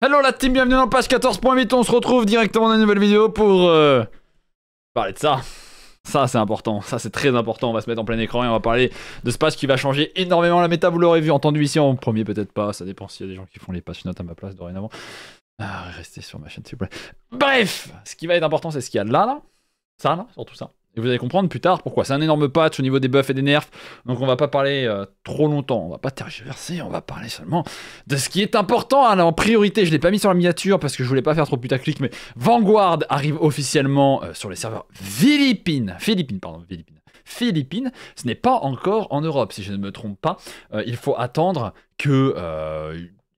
Hello la team, bienvenue dans page 14.8, on se retrouve directement dans une nouvelle vidéo pour euh, parler de ça. Ça c'est important, ça c'est très important, on va se mettre en plein écran et on va parler de ce patch qui va changer énormément la méta, vous l'aurez vu, entendu ici en premier peut-être pas, ça dépend s'il y a des gens qui font les patch notes à ma place dorénavant. Ah, restez sur ma chaîne s'il vous plaît. Bref, ce qui va être important c'est ce qu'il y a là, là, ça là, surtout ça. Et vous allez comprendre plus tard pourquoi. C'est un énorme patch au niveau des buffs et des nerfs. Donc on va pas parler euh, trop longtemps. On va pas tergiverser. On va parler seulement de ce qui est important. alors en priorité, je l'ai pas mis sur la miniature parce que je voulais pas faire trop putaclic. Mais Vanguard arrive officiellement euh, sur les serveurs Philippines. Philippines, pardon. Philippines. Philippines. Ce n'est pas encore en Europe, si je ne me trompe pas. Euh, il faut attendre que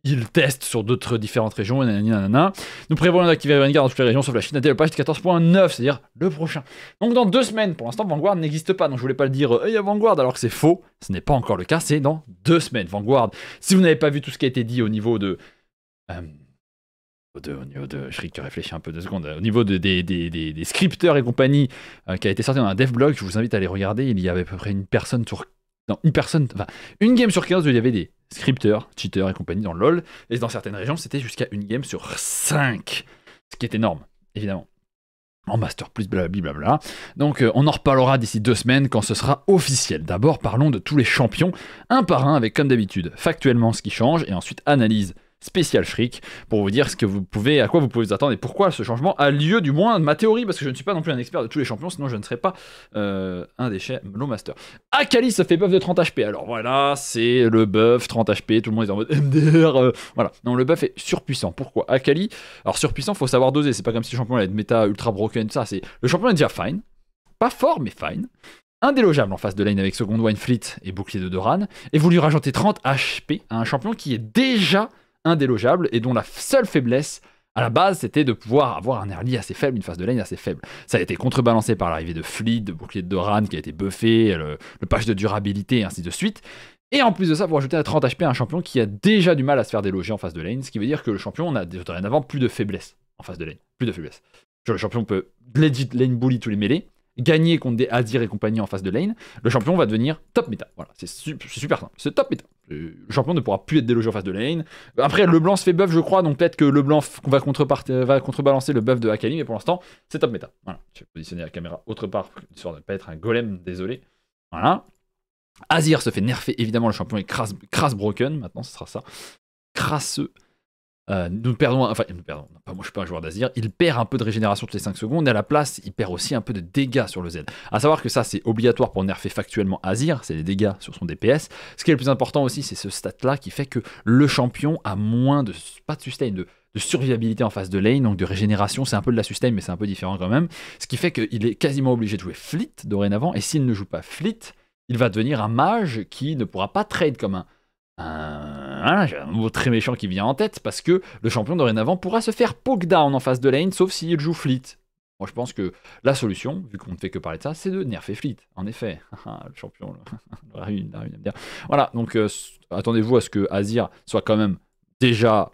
il teste sur d'autres différentes régions. Nous prévoyons d'activer Vanguard dans toutes les régions sauf la Chine le de 14.9, c'est-à-dire le prochain. Donc dans deux semaines, pour l'instant, Vanguard n'existe pas. Donc je voulais pas le dire, il y a Vanguard alors que c'est faux. Ce n'est pas encore le cas, c'est dans deux semaines. Vanguard, si vous n'avez pas vu tout ce qui a été dit au niveau de. Euh, de, au niveau de, je réfléchis un peu deux secondes, euh, au niveau des, scripteurs et compagnie euh, qui a été sorti dans un dev blog, je vous invite à aller regarder, il y avait à peu près une personne sur, non, une personne, enfin, une game sur 15 où il y avait des scripteurs, cheater et compagnie dans LoL. Et dans certaines régions, c'était jusqu'à une game sur 5. Ce qui est énorme, évidemment. En master plus blablabla. Donc euh, on en reparlera d'ici deux semaines quand ce sera officiel. D'abord parlons de tous les champions, un par un avec comme d'habitude, factuellement ce qui change et ensuite analyse spécial fric pour vous dire ce que vous pouvez, à quoi vous pouvez vous attendre et pourquoi ce changement a lieu, du moins ma théorie, parce que je ne suis pas non plus un expert de tous les champions, sinon je ne serais pas euh, un déchet low master. Akali se fait buff de 30 HP, alors voilà, c'est le buff 30 HP, tout le monde est en mode MDR, euh, voilà. Non, le buff est surpuissant, pourquoi Akali, alors surpuissant, faut savoir doser, c'est pas comme si le champion allait être méta ultra broken, ça, c'est le champion est déjà fine, pas fort mais fine, indélogeable en face de lane avec Second Wine Fleet et bouclier de Doran, et vous lui rajoutez 30 HP à un champion qui est déjà indélogeable et dont la seule faiblesse à la base, c'était de pouvoir avoir un early assez faible, une phase de lane assez faible. Ça a été contrebalancé par l'arrivée de Fleet, de bouclier de Doran qui a été buffé, le, patch de durabilité et ainsi de suite. Et en plus de ça, vous rajoutez à 30 HP un champion qui a déjà du mal à se faire déloger en phase de lane, ce qui veut dire que le champion n'a dorénavant plus de faiblesse en phase de lane. Plus de faiblesse. Genre, le champion peut legit lane bully tous les mêlés, gagner contre des Azir et compagnie en phase de lane. Le champion va devenir top méta. Voilà, c'est super, super simple. C'est top méta. Euh, le champion ne pourra plus être délogé en face de lane. Après, le blanc se fait buff, je crois, donc peut-être que le blanc va contrebalancer le buff de Akali, mais pour l'instant, c'est top méta. Voilà, je vais positionner la caméra autre part, histoire de ne pas être un golem, désolé. Voilà. Azir se fait nerfer, évidemment, le champion est crasse, crasse broken, maintenant ce sera ça. Crasseux. Euh, nous perdons, enfin, nous perdons, moi je suis pas un joueur d'Azir, il perd un peu de régénération toutes les 5 secondes, et à la place, il perd aussi un peu de dégâts sur le Z. À savoir que ça, c'est obligatoire pour nerfer factuellement Azir, c'est les dégâts sur son DPS. Ce qui est le plus important aussi, c'est ce stat-là qui fait que le champion a moins de, pas de sustain, de, de survivabilité en face de lane, donc de régénération, c'est un peu de la sustain, mais c'est un peu différent quand même. Ce qui fait qu'il est quasiment obligé de jouer Fleet dorénavant, et s'il ne joue pas Fleet, il va devenir un mage qui ne pourra pas trade comme un ah, j'ai un mot très méchant qui vient en tête parce que le champion dorénavant pourra se faire poke down en face de lane sauf s'il joue Fleet. Moi je pense que la solution, vu qu'on ne fait que parler de ça, c'est de nerfer Fleet, en effet. Ah, le champion, la rune, Voilà, donc euh, attendez-vous à ce que Azir soit quand même déjà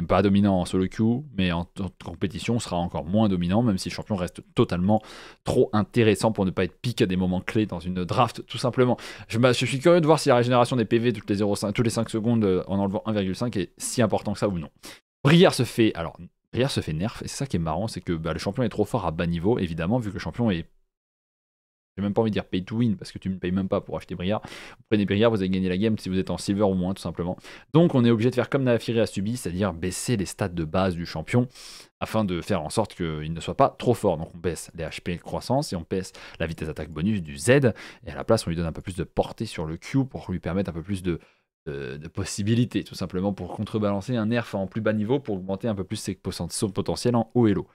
n'est pas dominant en solo queue, mais en, compétition sera encore moins dominant, même si le champion reste totalement trop intéressant pour ne pas être pique à des moments clés dans une draft, tout simplement. Je, suis curieux de voir si la régénération des PV toutes les, 0,5 5, toutes les 5 secondes euh, en enlevant 1,5 est si important que ça ou non. Brière se fait, alors Brière se fait nerf, et c'est ça qui est marrant, c'est que bah, le champion est trop fort à bas niveau, évidemment, vu que le champion est j'ai même pas envie de dire pay to win parce que tu ne payes même pas pour acheter Briard. Vous prenez Briard, vous avez gagné la game si vous êtes en silver ou moins, tout simplement. Donc on est obligé de faire comme Nafiri a subi, c'est-à-dire baisser les stats de base du champion afin de faire en sorte qu'il ne soit pas trop fort. Donc on baisse les HP de croissance et on baisse la vitesse d'attaque bonus du Z. Et à la place, on lui donne un peu plus de portée sur le Q pour lui permettre un peu plus de, possibilités, tout simplement pour contrebalancer un nerf en plus bas niveau pour augmenter un peu plus ses potentiels en haut et low.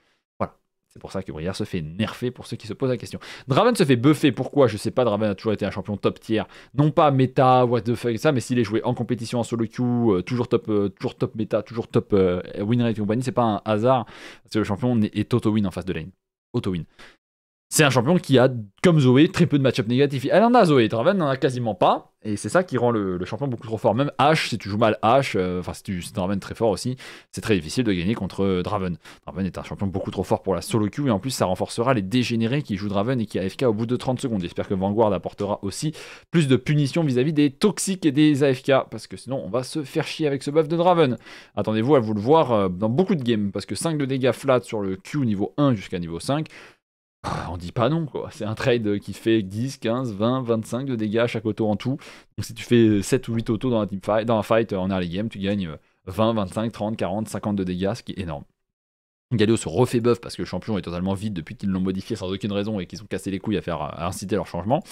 C'est pour ça que Briar se fait nerfer pour ceux qui se posent la question. Draven se fait buffer, pourquoi Je sais pas, Draven a toujours été un champion top tier. Non pas méta, what the fuck, ça, mais s'il est joué en compétition, en solo queue, euh, toujours top euh, top méta, toujours top euh, win rate et compagnie, c'est pas un hasard, parce que le champion est auto-win en face de lane. Auto-win c'est un champion qui a, comme Zoé, très peu de match-up négatifs. Elle en a Zoé, Draven n'en a quasiment pas. Et c'est ça qui rend le, champion beaucoup trop fort. Même H, si tu joues mal H, euh, enfin si tu joues Draven très fort aussi, c'est très difficile de gagner contre euh, Draven. Draven est un champion beaucoup trop fort pour la solo queue et en plus ça renforcera les dégénérés qui jouent Draven et qui AFK au bout de 30 secondes. J'espère que Vanguard apportera aussi plus de punitions vis-à-vis des toxiques et des AFK parce que sinon on va se faire chier avec ce buff de Draven. Attendez-vous à vous le voir euh, dans beaucoup de games parce que 5 de dégâts flat sur le Q niveau 1 jusqu'à niveau 5 ah, on dit pas non quoi. C'est un trade qui fait 10, 15, 20, 25 de dégâts à chaque auto en tout. Donc si tu fais 7 ou 8 autos dans, fight, dans un fight en early game, tu gagnes 20, 25, 30, 40, 50 de dégâts, ce qui est énorme. Galio se refait buff parce que le champion est totalement vide depuis qu'ils l'ont modifié sans aucune raison et qu'ils ont cassé les couilles à faire inciter leur changement.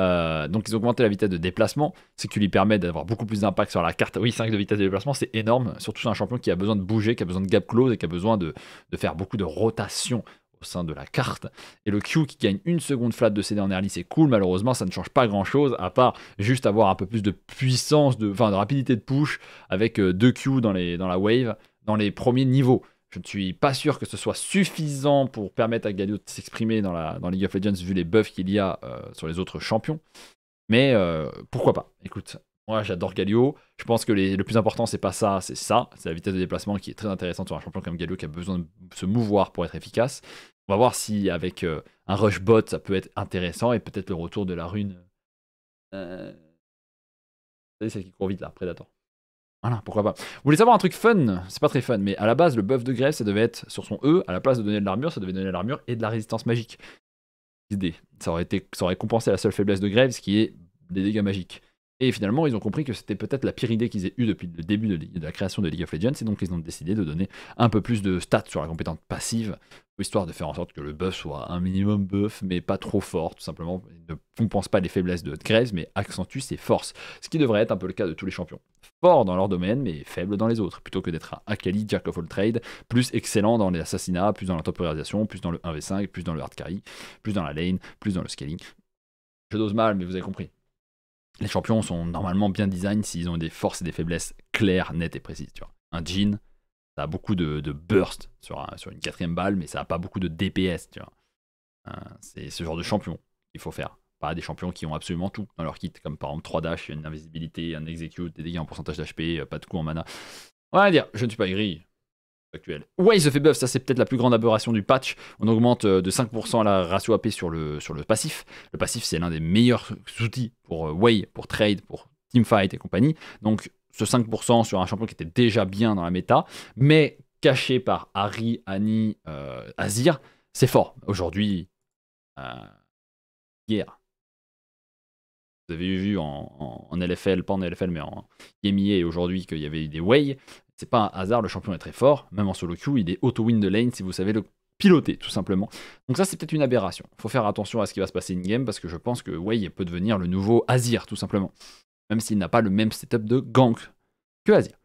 Euh, donc ils ont augmenté la vitesse de déplacement, ce qui lui permet d'avoir beaucoup plus d'impact sur la carte. Oui, 5 de vitesse de déplacement, c'est énorme, surtout sur un champion qui a besoin de bouger, qui a besoin de gap close et qui a besoin de, de faire beaucoup de rotation sein de la carte. Et le Q qui gagne une seconde flat de ses dernières early, c'est cool. Malheureusement, ça ne change pas grand chose à part juste avoir un peu plus de puissance, de, enfin de rapidité de push avec euh, deux Q dans, les, dans la wave, dans les premiers niveaux. Je ne suis pas sûr que ce soit suffisant pour permettre à Galio de s'exprimer dans, la, dans League of Legends vu les buffs qu'il y a euh, sur les autres champions. Mais euh, pourquoi pas Écoute, moi j'adore Galio. Je pense que les, le plus important c'est pas ça, c'est ça. C'est la vitesse de déplacement qui est très intéressante sur un champion comme Galio qui a besoin de se mouvoir pour être efficace. On va voir si avec euh, un rush bot, ça peut être intéressant et peut-être le retour de la rune. Euh... C'est euh, celle qui court vite là, Predator. Voilà, pourquoi pas. Vous voulez savoir un truc fun C'est pas très fun, mais à la base, le buff de grève, ça devait être sur son E, à la place de donner de l'armure, ça devait donner de l'armure et de la résistance magique. Idée. Ça aurait, été, ça aurait compensé la seule faiblesse de grève, ce qui est des dégâts magiques. Et finalement, ils ont compris que c'était peut-être la pire idée qu'ils aient eue depuis le début de, la création de League of Legends, et donc ils ont décidé de donner un peu plus de stats sur la compétence passive, histoire de faire en sorte que le buff soit un minimum buff, mais pas trop fort, tout simplement. Il ne compense pas les faiblesses de Graves, mais accentue ses forces, ce qui devrait être un peu le cas de tous les champions. Fort dans leur domaine, mais faible dans les autres, plutôt que d'être un Akali, Jack of all trade, plus excellent dans les assassinats, plus dans la plus dans le 1v5, plus dans le hard carry, plus dans la lane, plus dans le scaling. Je dose mal, mais vous avez compris les champions sont normalement bien design s'ils ont des forces et des faiblesses claires, nettes et précises. Tu vois. Un jean, ça a beaucoup de, burst sur, une quatrième balle, mais ça n'a pas beaucoup de DPS. Tu vois. Euh, c'est ce genre de champion qu'il faut faire. Pas des champions qui ont absolument tout dans leur kit, comme par exemple 3 dash, une invisibilité, un execute, des dégâts en pourcentage d'HP, euh, pas de coup en mana. On va dire, je ne suis pas gris, Way Ouais, se fait buff, ça c'est peut-être la plus grande aberration du patch. On augmente euh, de 5% la ratio AP sur le, sur le passif. Le passif, c'est l'un des meilleurs outils pour euh, Way, pour trade, pour teamfight et compagnie. Donc, ce 5% sur un champion qui était déjà bien dans la méta, mais caché par Harry, Annie, euh, Azir, c'est fort. Aujourd'hui, guerre vous avez vu en, LFL, pas en LFL, mais en EMEA et aujourd'hui qu'il y avait eu des Way. C'est pas un hasard, le champion est très fort, même en solo queue, il est auto-win de lane si vous savez le piloter, tout simplement. Donc ça, c'est peut-être une aberration. Faut faire attention à ce qui va se passer in-game, parce que je pense que Way peut devenir le nouveau Azir, tout simplement. Même s'il n'a pas le même setup de gank que Azir.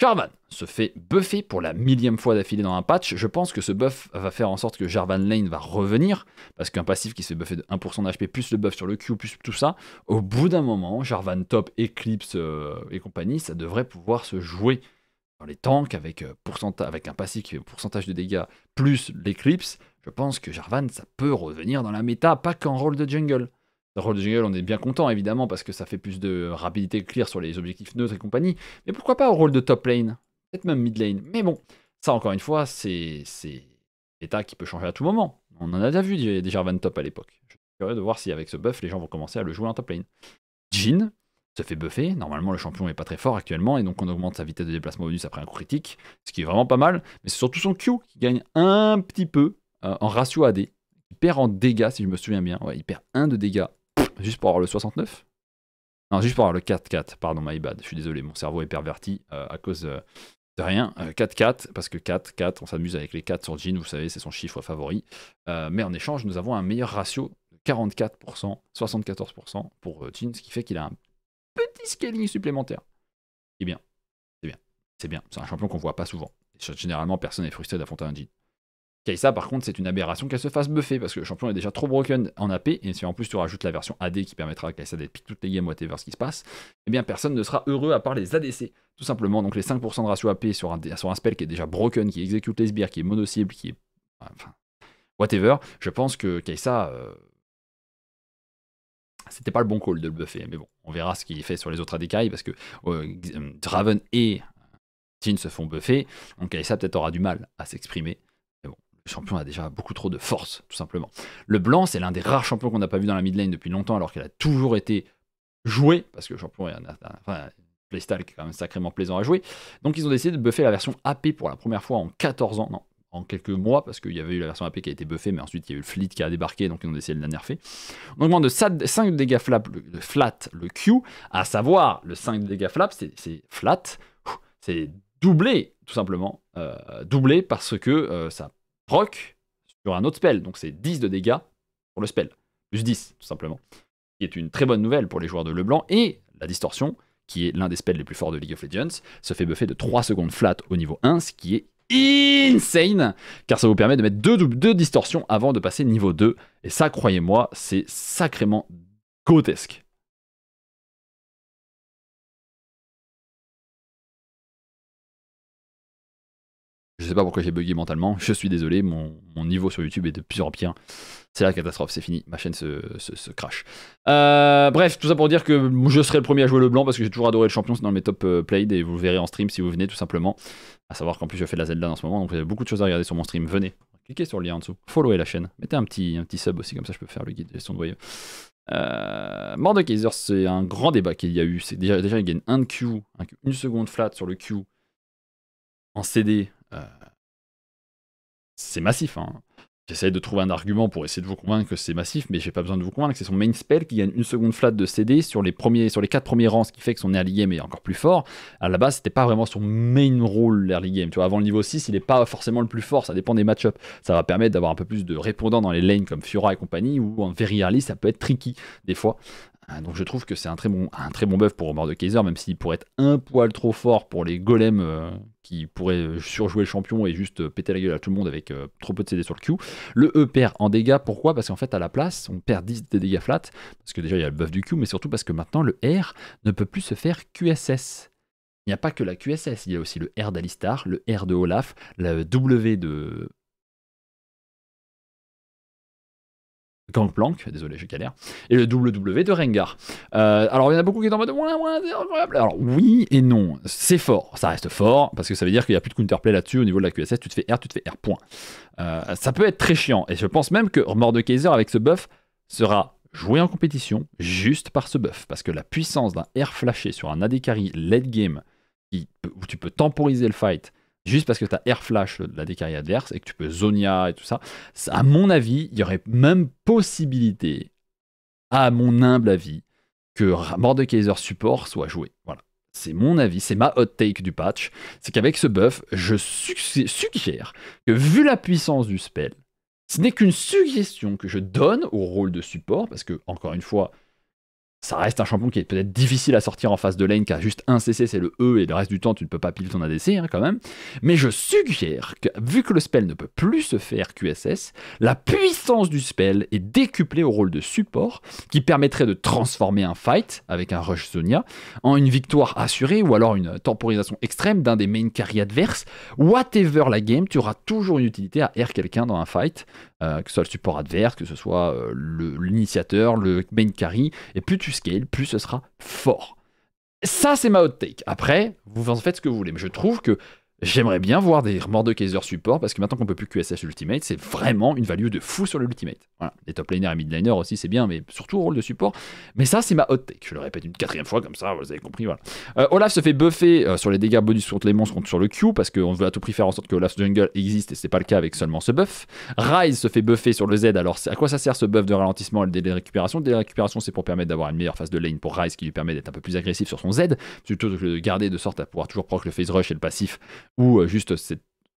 Jarvan se fait buffer pour la millième fois d'affilée dans un patch. Je pense que ce buff va faire en sorte que Jarvan Lane va revenir, parce qu'un passif qui se fait buffer de 1% d'HP, plus le buff sur le Q, plus tout ça, au bout d'un moment, Jarvan top, Eclipse euh, et compagnie, ça devrait pouvoir se jouer dans les tanks avec, euh, avec un passif qui fait pourcentage de dégâts plus l'Eclipse. Je pense que Jarvan, ça peut revenir dans la méta, pas qu'en rôle de jungle. Roll de Jungle, on est bien content évidemment parce que ça fait plus de rapidité que clear sur les objectifs neutres et compagnie. Mais pourquoi pas au rôle de top lane Peut-être même mid lane. Mais bon, ça encore une fois, c'est l'état qui peut changer à tout moment. On en a déjà vu des Jarvan top à l'époque. Je suis curieux de voir si avec ce buff, les gens vont commencer à le jouer en top lane. Jin se fait buffer. Normalement, le champion est pas très fort actuellement et donc on augmente sa vitesse de déplacement bonus après un coup critique, ce qui est vraiment pas mal. Mais c'est surtout son Q qui gagne un petit peu euh, en ratio AD. Il perd en dégâts, si je me souviens bien. Ouais, il perd 1 de dégâts Juste pour avoir le 69 Non, juste pour avoir le 4-4. Pardon, my bad. Je suis désolé, mon cerveau est perverti euh, à cause euh, de rien. 4-4, euh, parce que 4-4, on s'amuse avec les 4 sur Jean, vous savez, c'est son chiffre favori. mais en échange, nous avons un meilleur ratio 44%, 74% pour Jean, ce qui fait qu'il a un petit scaling supplémentaire. C'est bien. C'est bien. C'est bien. C'est un champion qu'on voit pas souvent. Généralement, personne n'est frustré d'affronter un Jean. Kaisa, par contre, c'est une aberration qu'elle se fasse buffer parce que le champion est déjà trop broken en AP. Et si en plus tu rajoutes la version AD qui permettra à Kaisa d'être pick toutes les games, whatever ce qui se passe, eh bien personne ne sera heureux à part les ADC. Tout simplement, donc les 5% de ratio AP sur un, spell qui est déjà broken, qui exécute les sbires, qui est mono-cible, qui est. whatever. Je pense que Kaisa. Euh, c'était pas le bon call de le buffer, mais bon, on verra ce qu'il fait sur les autres ADK parce que euh, euh, Draven et Tin se font buffer, donc Kaisa peut-être aura du mal à s'exprimer champion a déjà beaucoup trop de force, tout simplement. Le blanc, c'est l'un des rares champions qu'on n'a pas vu dans la mid lane depuis longtemps, alors qu'elle a toujours été jouée, parce que le champion est un, enfin, playstyle qui est quand même sacrément plaisant à jouer. Donc ils ont décidé de buffer la version AP pour la première fois en 14 ans, non, en quelques mois, parce qu'il y avait eu la version AP qui a été buffée, mais ensuite il y a eu le fleet qui a débarqué, donc ils ont décidé de la nerfer. On augmente de 5 dégâts flat le, flat, le Q, à savoir le 5 dégâts flat, c'est flat, c'est doublé, tout simplement, euh, doublé parce que euh, ça Rock sur un autre spell. Donc c'est 10 de dégâts pour le spell. Plus 10, tout simplement. Qui est une très bonne nouvelle pour les joueurs de Leblanc. Et la distorsion, qui est l'un des spells les plus forts de League of Legends, se fait buffer de 3 secondes flat au niveau 1, ce qui est insane car ça vous permet de mettre deux, deux distorsions avant de passer niveau 2 et ça croyez-moi c'est sacrément grotesque Je sais pas pourquoi j'ai bugué mentalement, je suis désolé, mon, niveau sur YouTube est de plusieurs en pire. C'est la catastrophe, c'est fini, ma chaîne se, se, crash. Euh, bref, tout ça pour dire que je serai le premier à jouer le blanc parce que j'ai toujours adoré le champion, c'est dans mes top euh, played et vous le verrez en stream si vous venez tout simplement. À savoir qu'en plus je fais de la Zelda en ce moment, donc vous avez beaucoup de choses à regarder sur mon stream, venez. Cliquez sur le lien en dessous, followez la chaîne, mettez un petit, un petit sub aussi, comme ça je peux faire le guide de gestion de voyage. Euh, mort de c'est un grand débat qu'il y a eu. C'est déjà, déjà, il gagne un Q, un Q, une seconde flat sur le Q en CD euh, c'est massif. Hein. J'essaye de trouver un argument pour essayer de vous convaincre que c'est massif, mais j'ai pas besoin de vous convaincre. que C'est son main spell qui gagne une seconde flat de CD sur les, premiers, sur les quatre premiers rangs, ce qui fait que son early game est encore plus fort. À la base, c'était pas vraiment son main role l'early game. Tu vois, avant le niveau 6, il est pas forcément le plus fort, ça dépend des match-ups. Ça va permettre d'avoir un peu plus de répondants dans les lanes comme Fiora et compagnie, ou en very early, ça peut être tricky des fois. Ah, donc je trouve que c'est un très bon, un très bon buff pour Robert de Kaiser, même s'il pourrait être un poil trop fort pour les golems euh, qui pourraient surjouer le champion et juste péter la gueule à tout le monde avec euh, trop peu de CD sur le Q. Le E perd en dégâts, pourquoi Parce qu'en fait à la place, on perd 10 des dégâts flat, parce que déjà il y a le buff du Q, mais surtout parce que maintenant le R ne peut plus se faire QSS. Il n'y a pas que la QSS, il y a aussi le R d'Alistar, le R de Olaf, le W de Gangplank, désolé, je galère, et le WW e de Rengar. Euh, alors, il y en a beaucoup qui sont en mode Alors, oui et non, c'est fort, ça reste fort, parce que ça veut dire qu'il n'y a plus de counterplay là-dessus au niveau de la QSS, tu te fais R, tu te fais R, point. Euh, ça peut être très chiant, et je pense même que Mordekaiser, avec ce buff, sera joué en compétition juste par ce buff, parce que la puissance d'un R flashé sur un AD carry late game, où tu peux temporiser le fight, juste parce que tu as Air Flash de la décarie adverse et que tu peux Zonia et tout ça, ça à mon avis, il y aurait même possibilité, à mon humble avis, que Mordekaiser Support soit joué. Voilà. C'est mon avis, c'est ma hot take du patch. C'est qu'avec ce buff, je suggère que vu la puissance du spell, ce n'est qu'une suggestion que je donne au rôle de support, parce que, encore une fois, ça reste un champion qui est peut-être difficile à sortir en face de lane, qui juste un CC, c'est le E, et le reste du temps, tu ne peux pas pile ton ADC hein, quand même. Mais je suggère que, vu que le spell ne peut plus se faire QSS, la puissance du spell est décuplée au rôle de support, qui permettrait de transformer un fight, avec un rush Sonia, en une victoire assurée, ou alors une temporisation extrême d'un des main carry adverses. Whatever la game, tu auras toujours une utilité à air quelqu'un dans un fight, euh, que ce soit le support adverse, que ce soit euh, l'initiateur, le, main carry, et plus tu scales, plus ce sera fort. Ça, c'est ma hot take. Après, vous en faites ce que vous voulez, mais je trouve que J'aimerais bien voir des remords de Kaiser support parce que maintenant qu'on peut plus QSS Ultimate, c'est vraiment une value de fou sur l'Ultimate. Voilà. Les top laners et mid laners aussi, c'est bien, mais surtout rôle de support. Mais ça, c'est ma hot take. Je le répète une quatrième fois, comme ça, vous avez compris. Voilà. Euh, Olaf se fait buffer euh, sur les dégâts bonus contre les monstres contre sur le Q parce qu'on veut à tout prix faire en sorte que Olaf's Jungle existe et c'est pas le cas avec seulement ce buff. Rise se fait buffer sur le Z. Alors, à quoi ça sert ce buff de ralentissement et le délai de récupération Le délai de récupération, c'est pour permettre d'avoir une meilleure phase de lane pour Rise qui lui permet d'être un peu plus agressif sur son Z plutôt que de garder de sorte à pouvoir toujours proc le phase rush et le passif ou euh, juste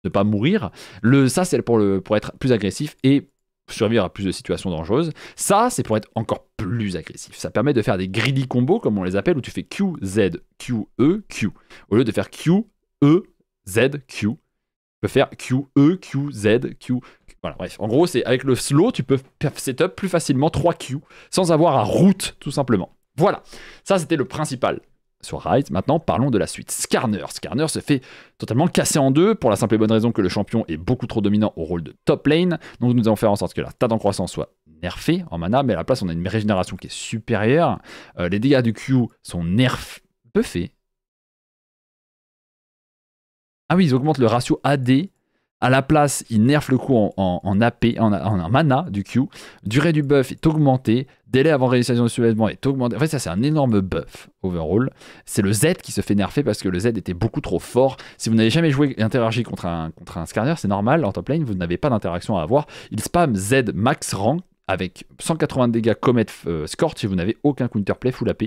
ne pas mourir. Le, ça, c'est pour, le, pour être plus agressif et survivre à plus de situations dangereuses. Ça, c'est pour être encore plus agressif. Ça permet de faire des greedy combos, comme on les appelle, où tu fais Q, Z, Q, E, Q. Au lieu de faire Q, E, Z, Q, tu peux faire Q, E, Q, Z, Q. Voilà, bref. En gros, c'est avec le slow, tu peux setup plus facilement 3 Q sans avoir à route, tout simplement. Voilà. Ça, c'était le principal sur Maintenant, parlons de la suite. Skarner. Skarner se fait totalement casser en deux pour la simple et bonne raison que le champion est beaucoup trop dominant au rôle de top lane. Donc nous allons faire en sorte que la tâte en croissance soit nerfée en mana, mais à la place on a une régénération qui est supérieure. Euh, les dégâts du Q sont nerf buffés. Ah oui, ils augmentent le ratio AD à la place, il nerf le coup en, en, AP, en, mana du Q. Durée du buff est augmentée. Délai avant réalisation du soulèvement est augmenté. En fait, ça, c'est un énorme buff overall. C'est le Z qui se fait nerfer parce que le Z était beaucoup trop fort. Si vous n'avez jamais joué, interagi contre un, contre un c'est normal. En top lane, vous n'avez pas d'interaction à avoir. Il spam Z max rang avec 180 dégâts Comet euh, score si vous n'avez aucun counterplay full AP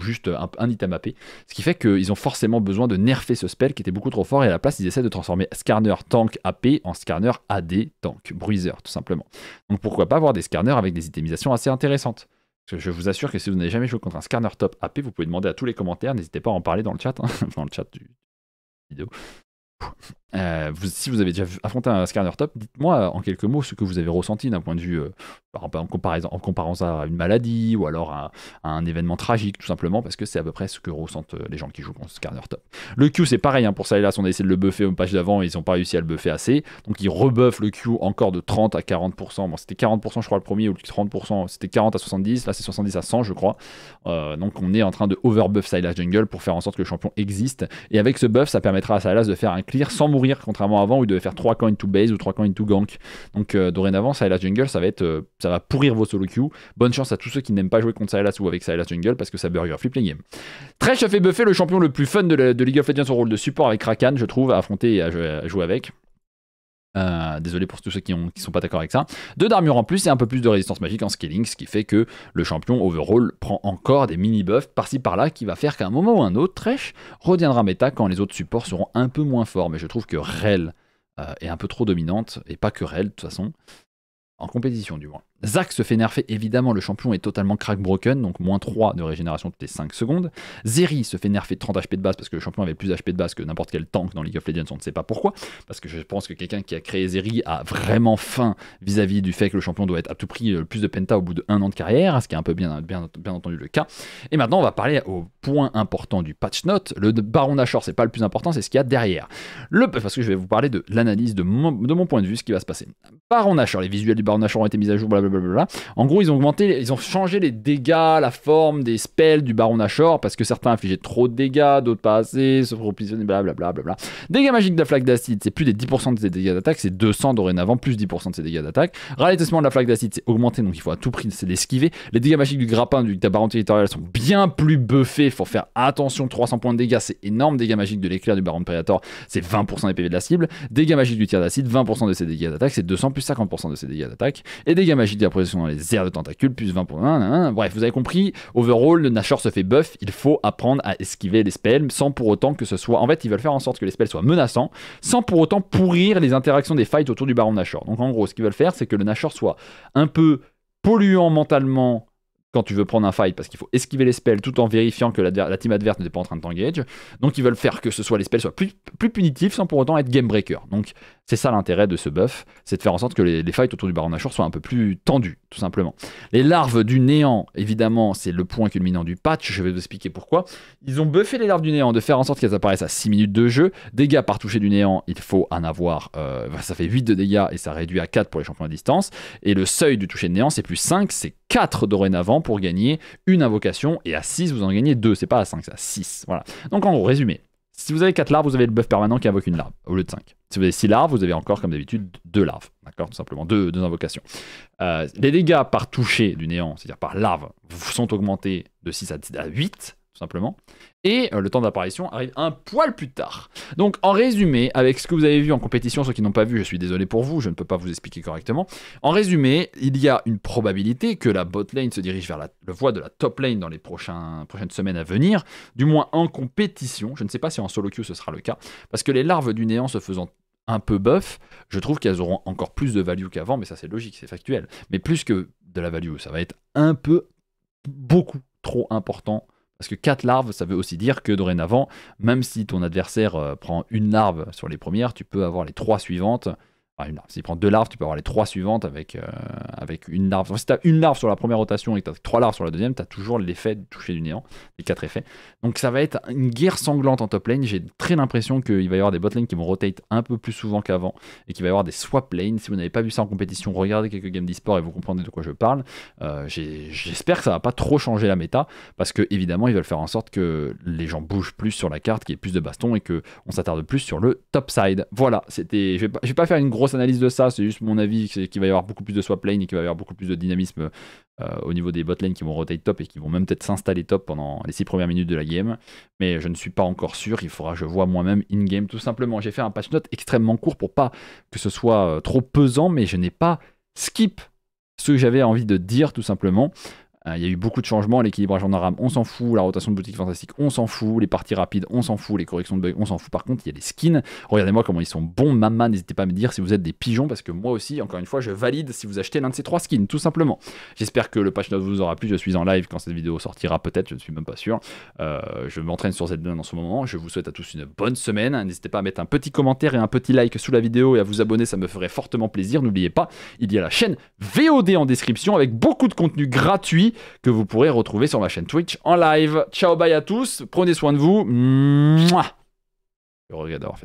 juste un, item AP. Ce qui fait qu'ils ont forcément besoin de nerfer ce spell qui était beaucoup trop fort et à la place ils essaient de transformer Scarner Tank AP en Scarner AD Tank, Bruiser tout simplement. Donc pourquoi pas avoir des Scarners avec des itemisations assez intéressantes je vous assure que si vous n'avez jamais joué contre un scanner top AP, vous pouvez demander à tous les commentaires, n'hésitez pas à en parler dans le chat, hein, dans le chat du vidéo. Euh, si vous avez déjà affronté un scanner top, dites-moi en quelques mots ce que vous avez ressenti d'un point de vue euh, en, comparaison, en comparant ça à une maladie ou alors à, un événement tragique, tout simplement, parce que c'est à peu près ce que ressentent euh, les gens qui jouent contre Carner Top. Le Q, c'est pareil, hein, pour ça, on a essayé de le buffer au pages d'avant ils n'ont pas réussi à le buffer assez. Donc ils rebuffent le Q encore de 30 à 40%. Bon, c'était 40%, je crois, le premier, ou 30%, c'était 40 à 70, là c'est 70 à 100, je crois. Euh, donc on est en train de overbuff Silas Jungle pour faire en sorte que le champion existe. Et avec ce buff, ça permettra à Silas de faire un clear sans mourir, contrairement à avant où il devait faire 3 coins to base ou 3 coins to gank. Donc euh, dorénavant, Silas Jungle, ça va être ça va pourrir vos solo queues. Bonne chance à tous ceux qui n'aiment pas jouer contre Silas ou avec Silas Jungle parce que ça burger flip les games. Thresh a fait buffer le champion le plus fun de, League of Legends au rôle de support avec Rakan, je trouve, à affronter et à jouer, avec. Euh, désolé pour tous ceux qui, ont, sont pas d'accord avec ça. Deux d'armure en plus et un peu plus de résistance magique en scaling, ce qui fait que le champion overall prend encore des mini buffs par-ci par-là qui va faire qu'à un moment ou un autre, Tresh reviendra méta quand les autres supports seront un peu moins forts. Mais je trouve que Rel euh, est un peu trop dominante et pas que Rel de toute façon, en compétition du moins. Zach se fait nerfer, évidemment, le champion est totalement crackbroken, donc moins 3 de régénération toutes les 5 secondes. Zeri se fait nerfer 30 HP de base parce que le champion avait plus HP de base que n'importe quel tank dans League of Legends, on ne sait pas pourquoi, parce que je pense que quelqu'un qui a créé Zeri a vraiment faim vis-à-vis du fait que le champion doit être à tout prix euh, le plus de penta au bout de an de carrière, ce qui est un peu bien, bien, entendu le cas. Et maintenant, on va parler au point important du patch note. Le baron Nashor c'est pas le plus important, c'est ce qu'il y a derrière. Le, parce que je vais vous parler de l'analyse de mon, point de vue, ce qui va se passer. Baron Nashor les visuels du baron Nashor ont été mis à jour, blablabla en gros, ils ont augmenté, ils ont changé les dégâts, la forme des spells du Baron Nashor parce que certains infligeaient trop de dégâts, d'autres pas assez, sauf propitionner, blablabla. Bla. Dégâts magiques de la flaque d'acide, c'est plus des 10% de ses dégâts d'attaque, c'est 200 dorénavant, plus 10% de ses dégâts d'attaque. Ralentissement de la flaque d'acide, c'est augmenté, donc il faut à tout prix l'esquiver. Les dégâts magiques du grappin, du Baron territorial sont bien plus buffés, faut faire attention, 300 points de dégâts, c'est énorme. Dégâts magiques de l'éclair du Baron de Predator, c'est 20% des PV de la cible. Dégâts magiques du tir d'acide, 20% de ses dégâts d'attaque, c'est 200 plus 50% de ses dégâts d'attaque. Et dégâts magiques la dans les airs de tentacules, plus 20 pour... Bref, vous avez compris, overall, le Nashor se fait buff, il faut apprendre à esquiver les spells, sans pour autant que ce soit... En fait, ils veulent faire en sorte que les spells soient menaçants, sans pour autant pourrir les interactions des fights autour du Baron Nashor. Donc en gros, ce qu'ils veulent faire, c'est que le Nashor soit un peu polluant mentalement quand tu veux prendre un fight parce qu'il faut esquiver les spells tout en vérifiant que la, team adverse n'est pas en train de t'engage. Donc ils veulent faire que ce soit les spells soient plus, plus punitifs sans pour autant être game breaker. Donc c'est ça l'intérêt de ce buff, c'est de faire en sorte que les, fights autour du Baron Nashor soient un peu plus tendus, tout simplement. Les larves du néant, évidemment, c'est le point culminant du patch, je vais vous expliquer pourquoi. Ils ont buffé les larves du néant de faire en sorte qu'elles apparaissent à 6 minutes de jeu. Dégâts par toucher du néant, il faut en avoir, euh, ça fait 8 de dégâts et ça réduit à 4 pour les champions à distance. Et le seuil du toucher de néant, c'est plus 5, c'est 4 dorénavant pour gagner une invocation, et à 6, vous en gagnez 2, c'est pas à 5, c'est à 6. Voilà. Donc en gros, résumé, si vous avez 4 larves, vous avez le buff permanent qui invoque une larve au lieu de 5. Si vous avez 6 larves, vous avez encore, comme d'habitude, 2 larves. D'accord Tout simplement, 2, invocations. Euh, les dégâts par toucher du néant, c'est-à-dire par larve, sont augmentés de 6 à 8 tout simplement. Et euh, le temps d'apparition arrive un poil plus tard. Donc en résumé, avec ce que vous avez vu en compétition, ceux qui n'ont pas vu, je suis désolé pour vous, je ne peux pas vous expliquer correctement. En résumé, il y a une probabilité que la bot lane se dirige vers la, le voie de la top lane dans les prochaines semaines à venir, du moins en compétition. Je ne sais pas si en solo queue ce sera le cas, parce que les larves du néant se faisant un peu buff, je trouve qu'elles auront encore plus de value qu'avant, mais ça c'est logique, c'est factuel. Mais plus que de la value, ça va être un peu, beaucoup trop important parce que 4 larves, ça veut aussi dire que dorénavant, même si ton adversaire euh, prend une larve sur les premières, tu peux avoir les 3 suivantes si tu prends prend deux larves, tu peux avoir les trois suivantes avec, euh, avec une larve. si tu as une larve sur la première rotation et que tu as trois larves sur la deuxième, tu as toujours l'effet de toucher du néant, les quatre effets. Donc ça va être une guerre sanglante en top lane. J'ai très l'impression qu'il va y avoir des bot lanes qui vont rotate un peu plus souvent qu'avant et qu'il va y avoir des swap lanes. Si vous n'avez pas vu ça en compétition, regardez quelques games d'e-sport et vous comprenez de quoi je parle. Euh, j'espère que ça va pas trop changer la méta parce que évidemment, ils veulent faire en sorte que les gens bougent plus sur la carte, qu'il y ait plus de bastons et qu'on s'attarde plus sur le top side. Voilà, c'était. Je vais pas faire une grosse analyse de ça, c'est juste mon avis qu'il va y avoir beaucoup plus de swap lane et qu'il va y avoir beaucoup plus de dynamisme euh, au niveau des bot lane qui vont rotate top et qui vont même peut-être s'installer top pendant les six premières minutes de la game. Mais je ne suis pas encore sûr, il faudra que je vois moi-même in-game tout simplement. J'ai fait un patch note extrêmement court pour pas que ce soit euh, trop pesant, mais je n'ai pas skip ce que j'avais envie de dire tout simplement. Euh, il y a eu beaucoup de changements, l'équilibrage en RAM, on s'en fout, la rotation de boutique fantastique, on s'en fout, les parties rapides, on s'en fout, les corrections de bugs, on s'en fout. Par contre, il y a les skins. Regardez-moi comment ils sont bons, maman, n'hésitez pas à me dire si vous êtes des pigeons, parce que moi aussi, encore une fois, je valide si vous achetez l'un de ces trois skins, tout simplement. J'espère que le patch note vous aura plu, je suis en live quand cette vidéo sortira, peut-être, je ne suis même pas sûr. Euh, je m'entraîne sur cette donne en ce moment, je vous souhaite à tous une bonne semaine, n'hésitez pas à mettre un petit commentaire et un petit like sous la vidéo et à vous abonner, ça me ferait fortement plaisir. N'oubliez pas, il y a la chaîne VOD en description avec beaucoup de contenu gratuit que vous pourrez retrouver sur ma chaîne Twitch en live. Ciao, bye à tous, prenez soin de vous. Je regrette d'avoir fait